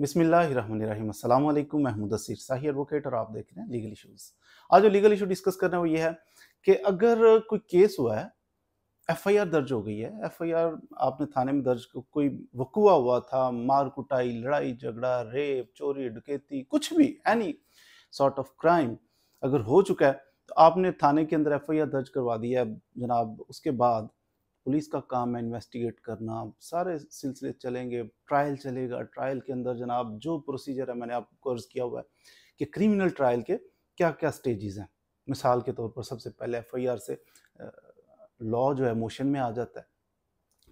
बिसमीम अल्लाम महमूद असीर शाही एडवोकेट और आप देख रहे हैं लीगल इशूज़ आज जो लीगल इशू डिस्कस करना है वो ये है कि अगर कोई केस हुआ है एफआईआर दर्ज हो गई है एफआईआर आपने थाने में दर्ज कोई वकुआ हुआ था मार कुटाई लड़ाई झगड़ा रेप चोरी डकैती कुछ भी एनी सॉर्ट ऑफ क्राइम अगर हो चुका है तो आपने थाने के अंदर एफआईआर दर्ज करवा दिया है जनाब उसके बाद पुलिस का काम है इन्वेस्टिगेट करना सारे सिलसिले चलेंगे ट्रायल चलेगा ट्रायल के अंदर जनाब जो प्रोसीजर है मैंने आपको अर्ज़ किया हुआ है कि क्रिमिनल ट्रायल के क्या क्या स्टेजेस हैं मिसाल के तौर पर सबसे पहले एफ से लॉ जो है मोशन में आ जाता है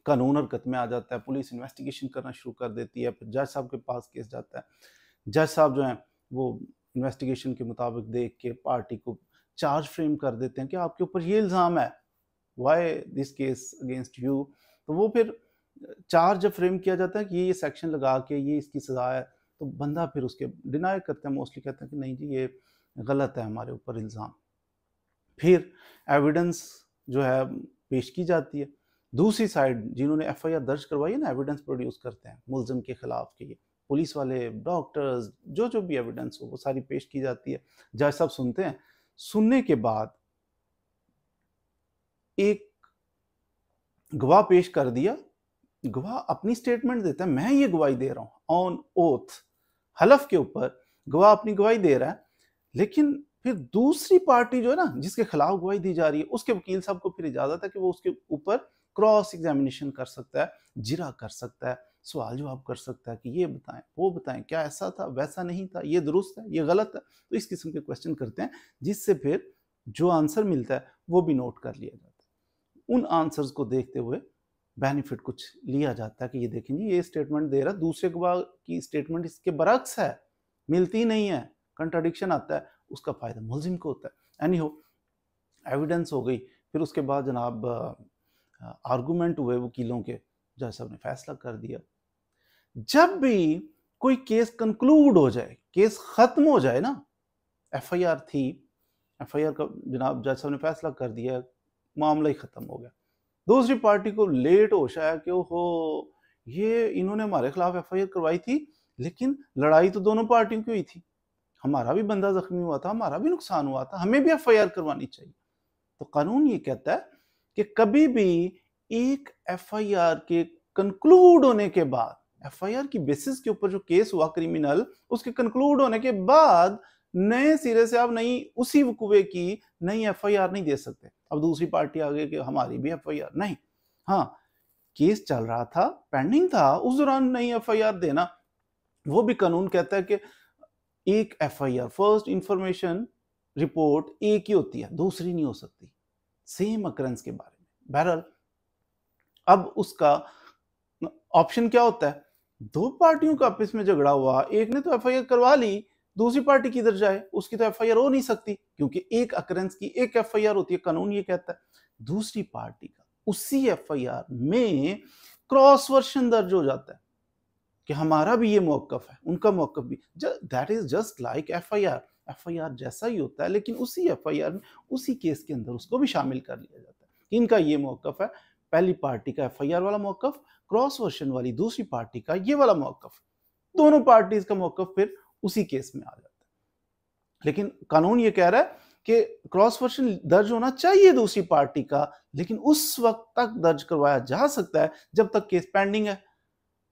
कानून हरकत में आ जाता है पुलिस इन्वेस्टिगेशन करना शुरू कर देती है फिर जज साहब के पास केस जाता है जज साहब जो हैं वो इन्वेस्टिगेशन के मुताबिक देख के पार्टी को चार्ज फ्रेम कर देते हैं कि आपके ऊपर ये इल्ज़ाम है why this case against you तो वो फिर चार जब फ्रेम किया जाता है कि ये ये सेक्शन लगा के ये इसकी सज़ा है तो बंदा फिर उसके डिनाई करते हैं मोस्टली कहते हैं कि नहीं जी ये गलत है हमारे ऊपर इल्ज़ाम फिर एविडेंस जो है पेश की जाती है दूसरी साइड जिन्होंने एफ आई आर दर्ज करवाई है ना एविडेंस प्रोड्यूस करते हैं मुलजम के ख़िलाफ़ के ये पुलिस वाले डॉक्टर्स जो जो भी एविडेंस हो वो सारी पेश की जाती है जज साहब सुनते हैं सुनने के बाद एक गवाह पेश कर दिया गवाह अपनी स्टेटमेंट देता है मैं ये गवाही दे रहा हूं ऑन ओथ हलफ के ऊपर गवाह अपनी गवाही दे रहा है लेकिन फिर दूसरी पार्टी जो है ना जिसके खिलाफ गवाही दी जा रही है उसके वकील साहब को फिर इजाजत है कि वो उसके ऊपर क्रॉस एग्जामिनेशन कर सकता है जिरा कर सकता है सवाल जवाब कर सकता है कि ये बताएं वो बताएं क्या ऐसा था वैसा नहीं था ये दुरुस्त है ये गलत है तो इस किस्म के क्वेश्चन करते हैं जिससे फिर जो आंसर मिलता है वो भी नोट कर लिया जाता है उन आंसर्स को देखते हुए बेनिफिट कुछ लिया जाता है कि ये देखें जी ये स्टेटमेंट दे रहा है दूसरे की स्टेटमेंट इसके बरक्स है मिलती नहीं है कंट्राडिक्शन आता है उसका फ़ायदा मुलजिम को होता है एनी हो एविडेंस हो गई फिर उसके बाद जनाब आर्गूमेंट हुए वकीलों के जज साहब ने फैसला कर दिया जब भी कोई केस कंक्लूड हो जाए केस ख़त्म हो जाए ना एफआईआर थी एफआईआर का जनाब जज साहब ने फैसला कर दिया मामला ही ख़त्म हो गया दूसरी पार्टी को लेट होश आया कि ओहो ये इन्होंने हमारे खिलाफ एफ करवाई थी लेकिन लड़ाई तो दोनों पार्टियों की हुई थी हमारा भी बंदा ज़ख्मी हुआ था हमारा भी नुकसान हुआ था हमें भी एफ करवानी चाहिए तो कानून ये कहता है कि कभी भी एक एफ के कंक्लूड होने के बाद एफ की बेसिस के ऊपर जो केस हुआ क्रिमिनल उसके कंक्लूड होने के बाद नए सिरे से आप नई उसी वकूबे की नई आर नहीं दे सकते अब दूसरी पार्टी आ गई कि हमारी भी आर नहीं हाँ केस चल रहा था पेंडिंग था उस दौरान नई आर देना वो भी कानून कहता है कि एक आर फर्स्ट इंफॉर्मेशन रिपोर्ट एक ही होती है दूसरी नहीं हो सकती सेम अकरेंस के बारे में बहरहाल अब उसका ऑप्शन क्या होता है दो पार्टियों का आपस में झगड़ा हुआ एक ने तो आर करवा ली दूसरी पार्टी किधर जाए उसकी तो एफ हो नहीं सकती क्योंकि एक अक्रेंस की एक एफ होती है कानून ये कहता है दूसरी पार्टी का उसी एफ में क्रॉस वर्शन दर्ज हो जाता है कि हमारा भी ये मौकफ है उनका मौकफ भी that is just like F I जैसा ही होता है लेकिन उसी एफ में उसी केस के अंदर उसको भी शामिल कर लिया जाता है कि इनका ये मौकफ है पहली पार्टी का एफ वाला मौकफ क्रॉस वर्शन वाली दूसरी पार्टी का ये वाला मौकफ दोनों पार्टीज का मौकफ फिर उसी केस में आ जाता है लेकिन कानून ये कह रहा है कि क्रॉस वर्शन दर्ज होना चाहिए दूसरी पार्टी का लेकिन उस वक्त तक दर्ज करवाया जा सकता है जब तक केस पेंडिंग है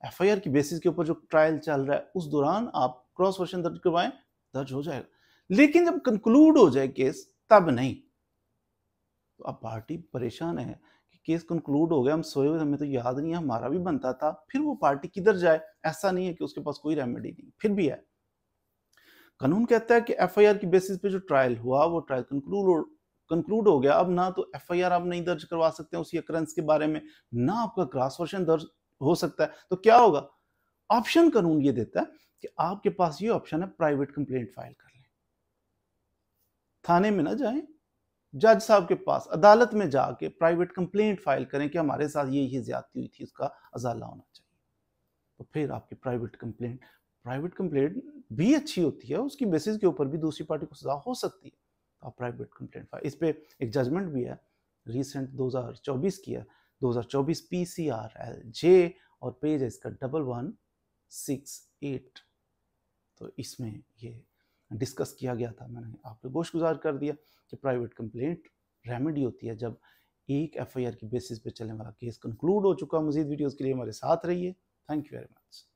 एफआईआर की बेसिस के ऊपर जो ट्रायल चल रहा है उस दौरान आप क्रॉस वर्शन दर्ज करवाएं दर्ज हो जाएगा लेकिन जब कंक्लूड हो जाए केस तब नहीं तो अब पार्टी परेशान है कि केस कंक्लूड हो गया हम सोए हुए हमें तो याद नहीं है हमारा भी बनता था फिर वो पार्टी किधर जाए ऐसा नहीं है कि उसके पास कोई रेमेडी नहीं फिर भी है कानून कहता है कि एफआईआर की बेसिस पे जो ट्रायल हुआ वो ट्रायल कंक्लूड कंक्लूड हो गया अब ना तो एफआईआर आप नहीं दर्ज करवा सकते हैं उसी अकरेंस के बारे में ना आपका क्रॉस वर्शन दर्ज हो सकता है तो क्या होगा ऑप्शन कानून ये देता है कि आपके पास ये ऑप्शन है प्राइवेट कंप्लेंट फाइल कर लें थाने में ना जाए जज साहब के पास अदालत में जाके प्राइवेट कंप्लेंट फाइल करें कि हमारे साथ ये ही ज्यादती हुई थी उसका अजाला होना चाहिए तो फिर आपकी प्राइवेट कंप्लेंट प्राइवेट कंप्लेंट भी अच्छी होती है उसकी बेसिस के ऊपर भी दूसरी पार्टी को सजा हो सकती है तो आप प्राइवेट कंप्लेंट फाइल इस पर एक जजमेंट भी है रिसेंट 2024 की है 2024 P C R L J और पेज है इसका डबल वन सिक्स एट तो इसमें ये डिस्कस किया गया था मैंने आप गोश गुजार कर दिया कि प्राइवेट कंप्लेंट रेमेडी होती है जब एक एफ की बेसिस पे चलने वाला केस कंक्लूड हो चुका मजीद वीडियोज़ के लिए हमारे साथ रहिए थैंक यू वेरी मच